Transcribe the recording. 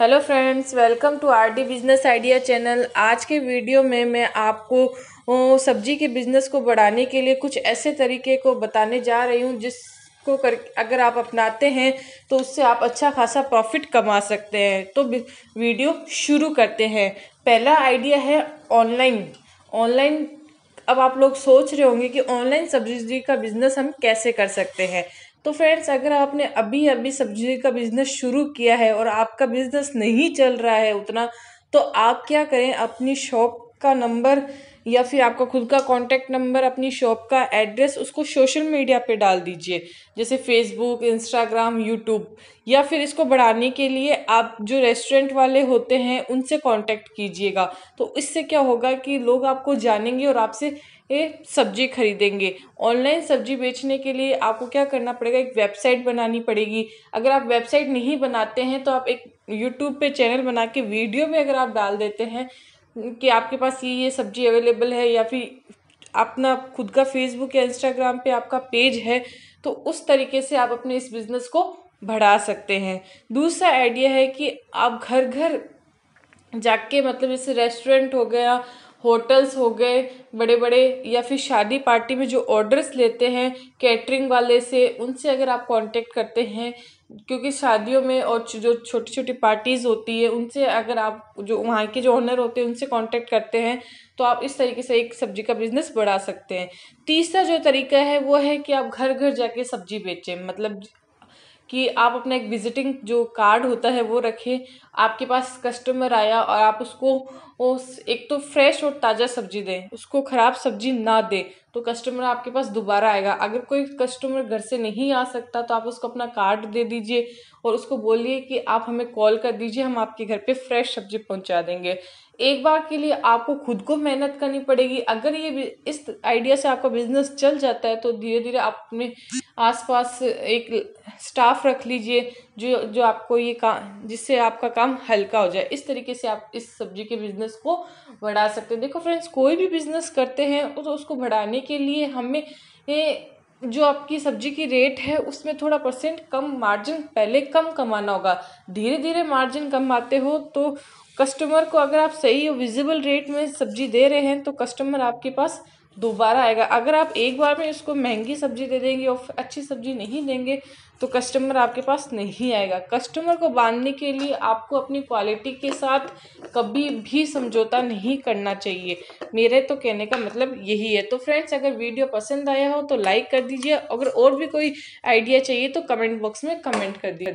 hello friends welcome to RD business idea channel आज के video में मैं आपको सब्जी के बिज़नेस को बढ़ाने के लिए कुछ ऐसे तरीके को बताने जा रही हूँ जिसको कर अगर आप अपनाते हैं तो उससे आप अच्छा खासा प्रॉफिट कमा सकते हैं तो वीडियो शुरू करते हैं पहला आइडिया है ऑनलाइन ऑनलाइन अब आप लोग सोच रहे होंगे कि ऑनलाइन सब्जी का बिज़नेस हम कैसे कर सकते हैं तो फ्रेंड्स अगर आपने अभी अभी सब्जी का बिज़नेस शुरू किया है और आपका बिज़नेस नहीं चल रहा है उतना तो आप क्या करें अपनी शॉप का नंबर या फिर आपका खुद का कॉन्टैक्ट नंबर अपनी शॉप का एड्रेस उसको सोशल मीडिया पे डाल दीजिए जैसे फेसबुक इंस्टाग्राम यूट्यूब या फिर इसको बढ़ाने के लिए आप जो रेस्टोरेंट वाले होते हैं उनसे कॉन्टैक्ट कीजिएगा तो इससे क्या होगा कि लोग आपको जानेंगे और आपसे ये सब्जी खरीदेंगे ऑनलाइन सब्जी बेचने के लिए आपको क्या करना पड़ेगा एक वेबसाइट बनानी पड़ेगी अगर आप वेबसाइट नहीं बनाते हैं तो आप एक यूट्यूब पे चैनल बना के वीडियो में अगर आप डाल देते हैं कि आपके पास ये ये सब्जी अवेलेबल है या फिर अपना खुद का फेसबुक या इंस्टाग्राम पे आपका पेज है तो उस तरीके से आप अपने इस बिज़नेस को बढ़ा सकते हैं दूसरा आइडिया है कि आप घर घर जाके मतलब जैसे रेस्टोरेंट हो गया होटल्स हो गए बड़े बड़े या फिर शादी पार्टी में जो ऑर्डर्स लेते हैं कैटरिंग वाले से उनसे अगर आप कांटेक्ट करते हैं क्योंकि शादियों में और जो छोटी छोटी पार्टीज़ होती है उनसे अगर आप जो वहाँ के जो ऑनर होते हैं उनसे कांटेक्ट करते हैं तो आप इस तरीके से एक सब्जी का बिज़नेस बढ़ा सकते हैं तीसरा जो तरीका है वो है कि आप घर घर जाके सब्जी बेचें मतलब कि आप अपना एक विजिटिंग जो कार्ड होता है वो रखें आपके पास कस्टमर आया और आप उसको उस एक तो फ्रेश और ताज़ा सब्जी दें उसको ख़राब सब्जी ना दें तो कस्टमर आपके पास दोबारा आएगा अगर कोई कस्टमर घर से नहीं आ सकता तो आप उसको अपना कार्ड दे दीजिए और उसको बोलिए कि आप हमें कॉल कर दीजिए हम आपके घर पे फ्रेश सब्जी पहुंचा देंगे एक बार के लिए आपको खुद को मेहनत करनी पड़ेगी अगर ये इस आइडिया से आपका बिजनेस चल जाता है तो धीरे धीरे आप अपने आसपास एक स्टाफ रख लीजिए जो जो आपको ये का जिससे आपका काम हल्का हो जाए इस तरीके से आप इस सब्जी के बिज़नेस को बढ़ा सकते हैं देखो फ्रेंड्स कोई भी बिज़नेस करते हैं तो उसको बढ़ाने के लिए हमें ये जो आपकी सब्जी की रेट है उसमें थोड़ा परसेंट कम मार्जिन पहले कम कमाना होगा धीरे धीरे मार्जिन कमाते हो तो कस्टमर को अगर आप सही और विजिबल रेट में सब्जी दे रहे हैं तो कस्टमर आपके पास दोबारा आएगा अगर आप एक बार में इसको महंगी सब्ज़ी दे देंगे और अच्छी सब्ज़ी नहीं देंगे तो कस्टमर आपके पास नहीं आएगा कस्टमर को बांधने के लिए आपको अपनी क्वालिटी के साथ कभी भी समझौता नहीं करना चाहिए मेरे तो कहने का मतलब यही है तो फ्रेंड्स अगर वीडियो पसंद आया हो तो लाइक कर दीजिए अगर और भी कोई आइडिया चाहिए तो कमेंट बॉक्स में कमेंट कर दीजिए